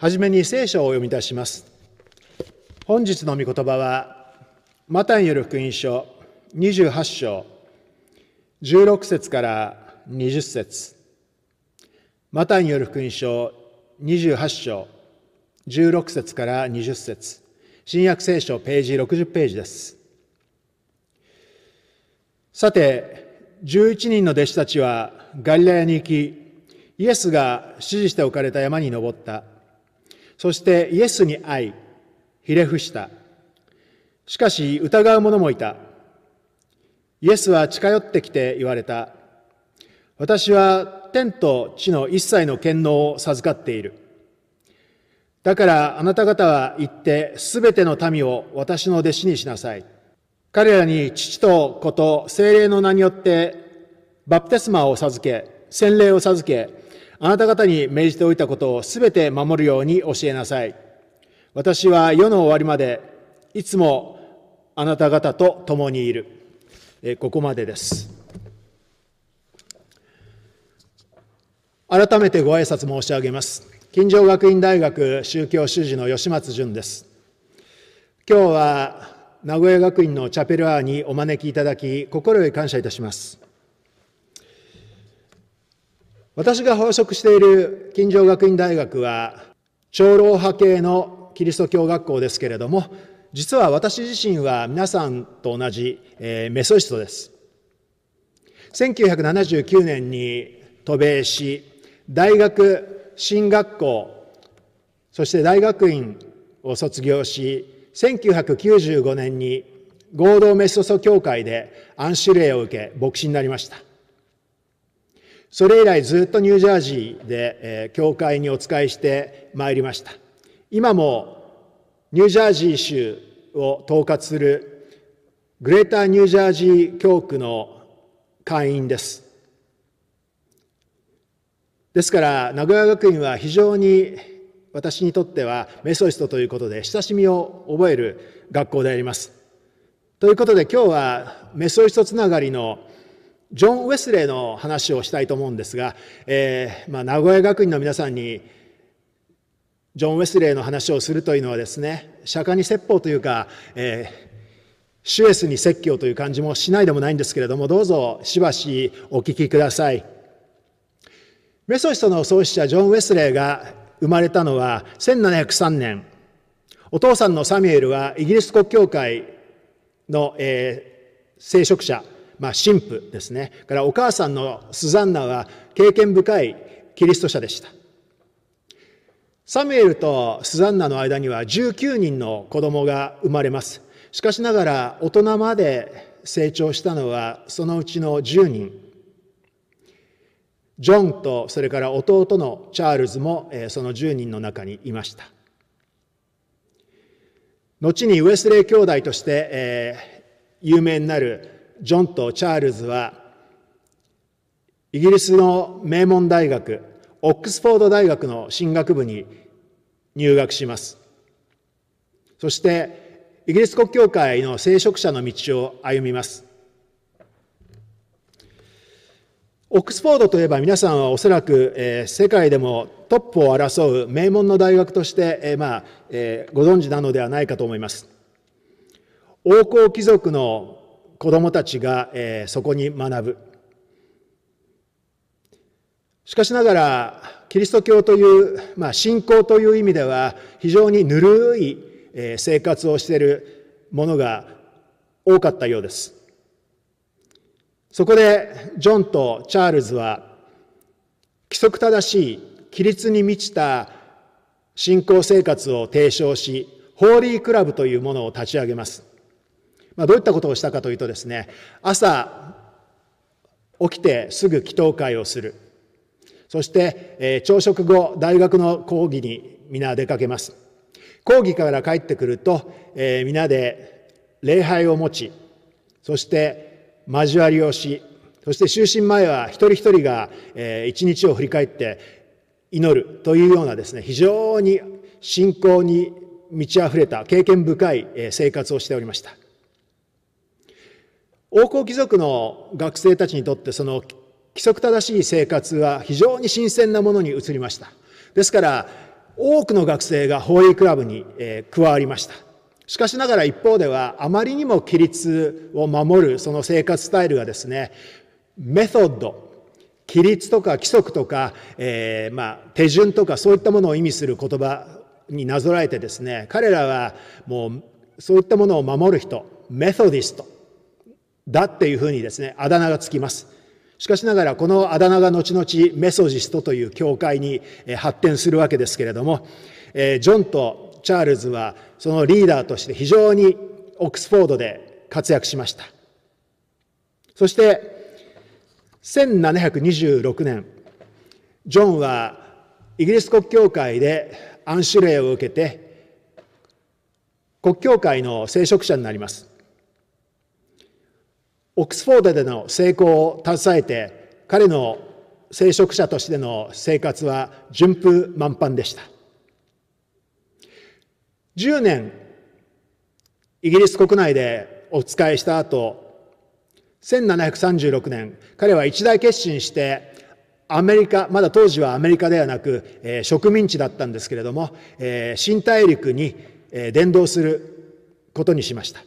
はじめに聖書を読み出します。本日の御言葉は、マタンによる福音書28章、16節から20節マタンによる福音書28章、16節から20節新約聖書ページ60ページです。さて、11人の弟子たちはガリラヤに行き、イエスが指示しておかれた山に登った。そしてイエスに会い、ひれ伏した。しかし疑う者もいた。イエスは近寄ってきて言われた。私は天と地の一切の権能を授かっている。だからあなた方は行ってすべての民を私の弟子にしなさい。彼らに父と子と精霊の名によってバプテスマを授け、洗礼を授け、あなた方に命じておいたことをすべて守るように教えなさい。私は世の終わりまで、いつもあなた方と共にいる。えここまでです。改めてご挨拶申し上げます。金城学院大学宗教修士の吉松淳です。今日は名古屋学院のチャペルアーにお招きいただき、心より感謝いたします。私が法職している金城学院大学は、長老派系のキリスト教学校ですけれども、実は私自身は皆さんと同じ、えー、メソイストです。1979年に渡米し、大学、進学校、そして大学院を卒業し、1995年に合同メソソ教会で安守礼を受け、牧師になりました。それ以来ずっとニュージャージーで、え教会にお仕えしてまいりました。今もニュージャージー州を統括するグレーターニュージャージー教区の会員です。ですから名古屋学院は非常に私にとってはメソイストということで親しみを覚える学校であります。ということで今日はメソイストつながりのジョン・ウェスレーの話をしたいと思うんですが、えー、まあ、名古屋学院の皆さんにジョン・ウェスレーの話をするというのはですね釈迦に説法というか、えー、シュエスに説教という感じもしないでもないんですけれどもどうぞしばしお聞きください。メソシスの創始者ジョン・ウェスレーが生まれたのは1703年お父さんのサミュエルはイギリス国教会の、えー、聖職者まあ、神父ですね。からお母さんのスザンナは経験深いキリスト者でした。サムエルとスザンナの間には19人の子供が生まれます。しかしながら大人まで成長したのはそのうちの10人。ジョンとそれから弟のチャールズもその10人の中にいました。後にウェスレー兄弟として有名になるジョンとチャールズはイギリスの名門大学オックスフォード大学の進学部に入学しますそしてイギリス国教会の聖職者の道を歩みますオックスフォードといえば皆さんはおそらく、えー、世界でもトップを争う名門の大学として、えー、まあえー、ご存知なのではないかと思います。王侯貴族の子供たちが、えー、そこに学ぶ。しかしながら、キリスト教という、まあ、信仰という意味では、非常にぬるい、え生活をしているものが多かったようです。そこで、ジョンとチャールズは、規則正しい、規律に満ちた信仰生活を提唱し、ホーリークラブというものを立ち上げます。まあ、どういったことをしたかというとですね、朝起きてすぐ祈祷会をする。そして、えー、朝食後、大学の講義に皆出かけます。講義から帰ってくると、えー、皆で礼拝を持ち、そして交わりをし、そして就寝前は一人一人が、えー、一日を振り返って祈るというようなですね、非常に信仰に満ち溢れた経験深い生活をしておりました。王侯貴族の学生たちにとってその規則正しい生活は非常に新鮮なものに移りました。ですから多くの学生が法医クラブに、加わりました。しかしながら一方ではあまりにも規律を守るその生活スタイルがですね、メソッド、規律とか規則とか、えー、まあ手順とかそういったものを意味する言葉になぞらえてですね、彼らはもうそういったものを守る人、メソディスト、だっていうふうにですね、あだ名がつきます。しかしながら、このあだ名が後々メソジストという教会に発展するわけですけれども、ジョンとチャールズはそのリーダーとして非常にオックスフォードで活躍しました。そして、1726年、ジョンはイギリス国教会でュレ令を受けて、国教会の聖職者になります。オックスフォードでの成功を携えて、彼の聖職者としての生活は順風満帆でした。10年、イギリス国内でお仕えした後、1736年、彼は一大決心して、アメリカ、まだ当時はアメリカではなく、えー、植民地だったんですけれども、えー、新大陸に、えー、伝道することにしました。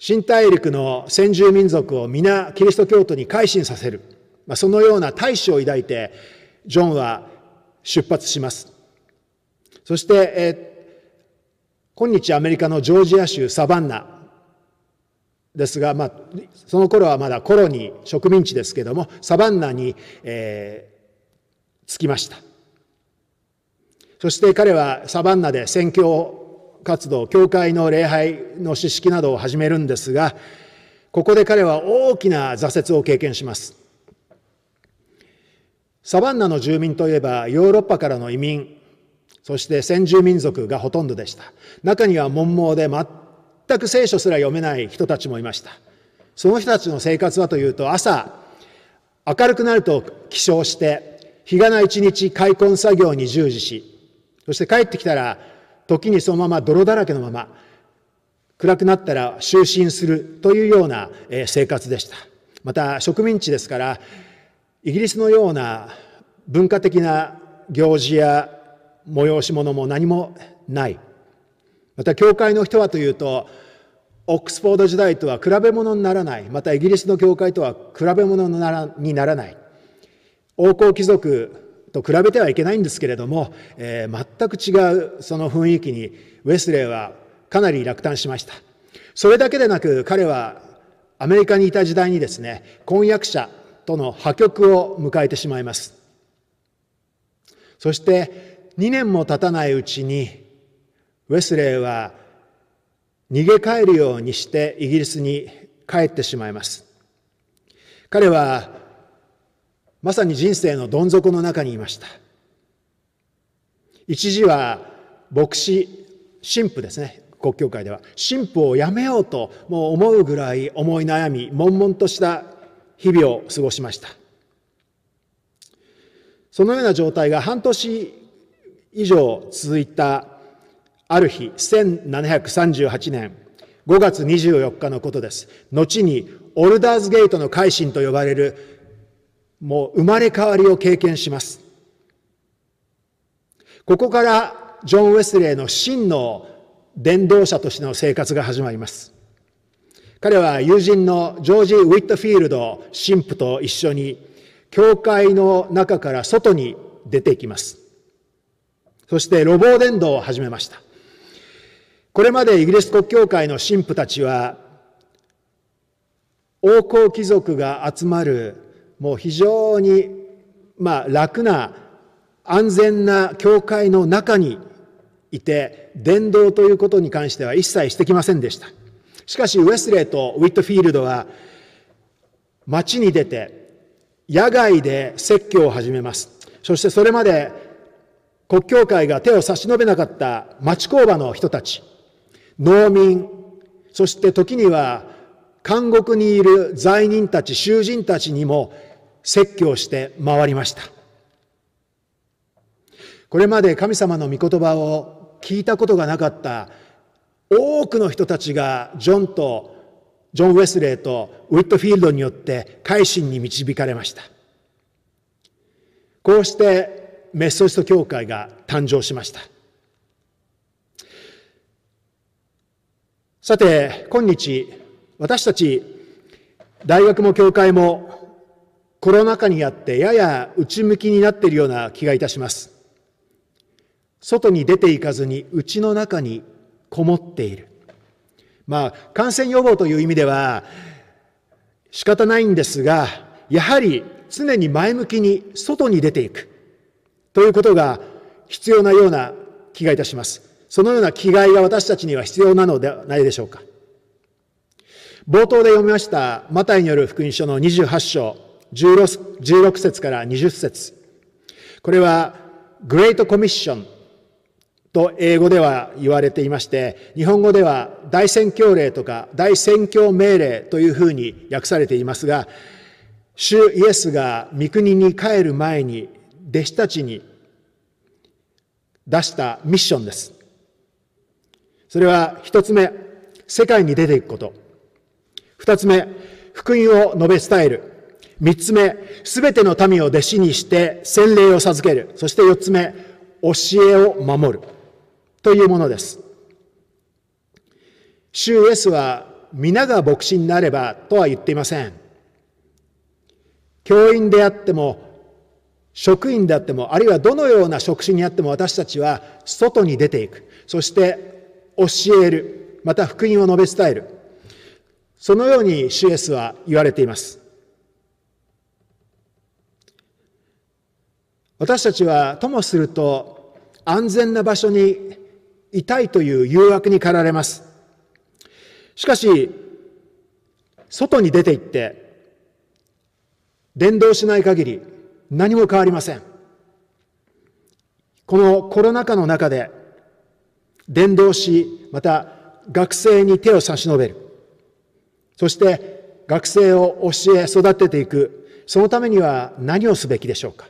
新大陸の先住民族を皆キリスト教徒に改心させる。まあ、そのような大志を抱いて、ジョンは出発します。そして、え今日アメリカのジョージア州サバンナですが、まあ、その頃はまだコロニー、植民地ですけども、サバンナに、えー、着きました。そして彼はサバンナで宣教を活動、教会の礼拝の詩式などを始めるんですが、ここで彼は大きな挫折を経験します。サバンナの住民といえばヨーロッパからの移民、そして先住民族がほとんどでした。中には文盲で全く聖書すら読めない人たちもいました。その人たちの生活はというと朝、明るくなると起床して、日がな一日開墾作業に従事し、そして帰ってきたら時にそのまま泥だらけのまま、暗くなったら就寝するというような生活でした。また植民地ですから、イギリスのような文化的な行事や催し物も何もない。また教会の人はというと、オックスフォード時代とは比べ物にならない。またイギリスの教会とは比べ物にならない。王侯貴族と比べてはいけないんですけれども、えー、全く違うその雰囲気にウェスレーはかなり落胆しました。それだけでなく彼はアメリカにいた時代にですね、婚約者との破局を迎えてしまいます。そして2年も経たないうちにウェスレーは逃げ帰るようにしてイギリスに帰ってしまいます。彼はまさに人生のどん底の中にいました。一時は牧師、神父ですね、国教会では。神父をやめようともう思うぐらい思い悩み、悶々とした日々を過ごしました。そのような状態が半年以上続いたある日、1738年5月24日のことです。後にオルダーズゲートの改心と呼ばれるもう生まれ変わりを経験します。ここからジョン・ウェスレーの真の伝道者としての生活が始まります。彼は友人のジョージ・ウィットフィールド神父と一緒に教会の中から外に出ていきます。そして路傍伝道を始めました。これまでイギリス国教会の神父たちは王侯貴族が集まるもう非常に、まあ、楽な安全な教会の中にいて伝道ということに関しては一切してきませんでしたしかしウェスレーとウィットフィールドは町に出て野外で説教を始めますそしてそれまで国教会が手を差し伸べなかった町工場の人たち農民そして時には監獄にいる罪人たち囚人たちにも説教して回りました。これまで神様の御言葉を聞いたことがなかった多くの人たちがジョンとジョン・ウェスレーとウィットフィールドによって改心に導かれました。こうしてメッソジト教会が誕生しました。さて、今日、私たち、大学も教会もコロナ禍にあってやや内向きになっているような気がいたします。外に出ていかずに家の中にこもっている。まあ、感染予防という意味では仕方ないんですが、やはり常に前向きに外に出ていくということが必要なような気がいたします。そのような気概が私たちには必要なのではないでしょうか。冒頭で読みましたマタイによる福音書の28章。16, 1節から20節これはグレートコミッションと英語では言われていまして、日本語では大宣教令とか大宣教命令というふうに訳されていますが、主イエスが御国に帰る前に弟子たちに出したミッションです。それは一つ目、世界に出ていくこと。二つ目、福音を述べ伝える。三つ目、すべての民を弟子にして洗礼を授ける。そして四つ目、教えを守る。というものです。主イエスは皆が牧師になればとは言っていません。教員であっても、職員であっても、あるいはどのような職種にあっても私たちは外に出ていく。そして教える。また福音を述べ伝える。そのように主イエスは言われています。私たちはともすると安全な場所にいたいという誘惑に駆られます。しかし、外に出て行って、伝道しない限り何も変わりません。このコロナ禍の中で、伝道し、また学生に手を差し伸べる。そして、学生を教え、育てていく。そのためには何をすべきでしょうか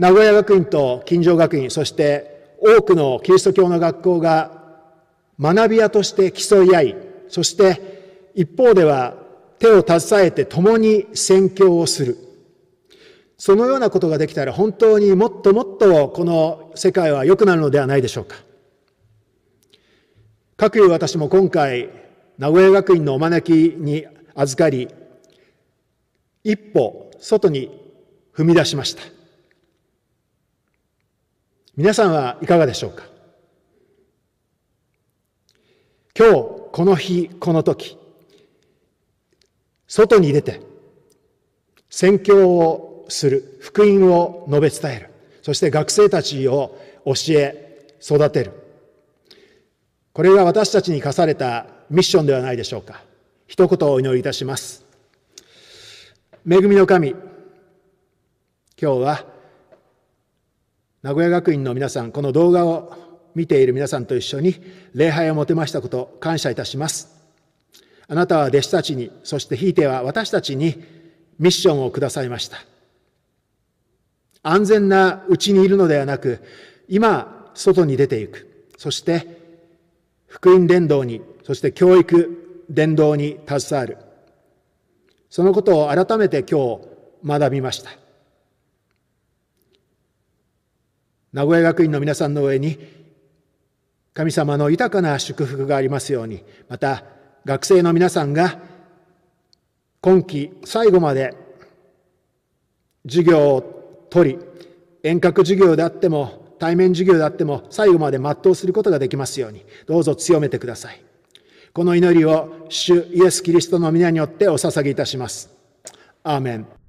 名古屋学院と金城学院、そして多くのキリスト教の学校が学び屋として競い合い、そして一方では手を携えて共に宣教をする。そのようなことができたら本当にもっともっとこの世界は良くなるのではないでしょうか。各有私も今回、名古屋学院のお招きに預かり、一歩外に踏み出しました。皆さんはいかがでしょうか今日この日この時外に出て宣教をする福音を述べ伝えるそして学生たちを教え育てるこれが私たちに課されたミッションではないでしょうか一言お祈りいたします恵みの神今日は名古屋学院の皆さん、この動画を見ている皆さんと一緒に礼拝を持てましたこと、感謝いたします。あなたは弟子たちに、そしてひいては私たちにミッションをくださいました。安全なうちにいるのではなく、今、外に出ていく。そして、福音伝道に、そして教育伝道に携わる。そのことを改めて今日学びました。名古屋学院の皆さんの上に神様の豊かな祝福がありますように、また学生の皆さんが今期最後まで授業を取り、遠隔授業であっても対面授業であっても最後まで全うすることができますように、どうぞ強めてください。この祈りを主イエス・キリストの皆によってお捧げいたします。アーメン。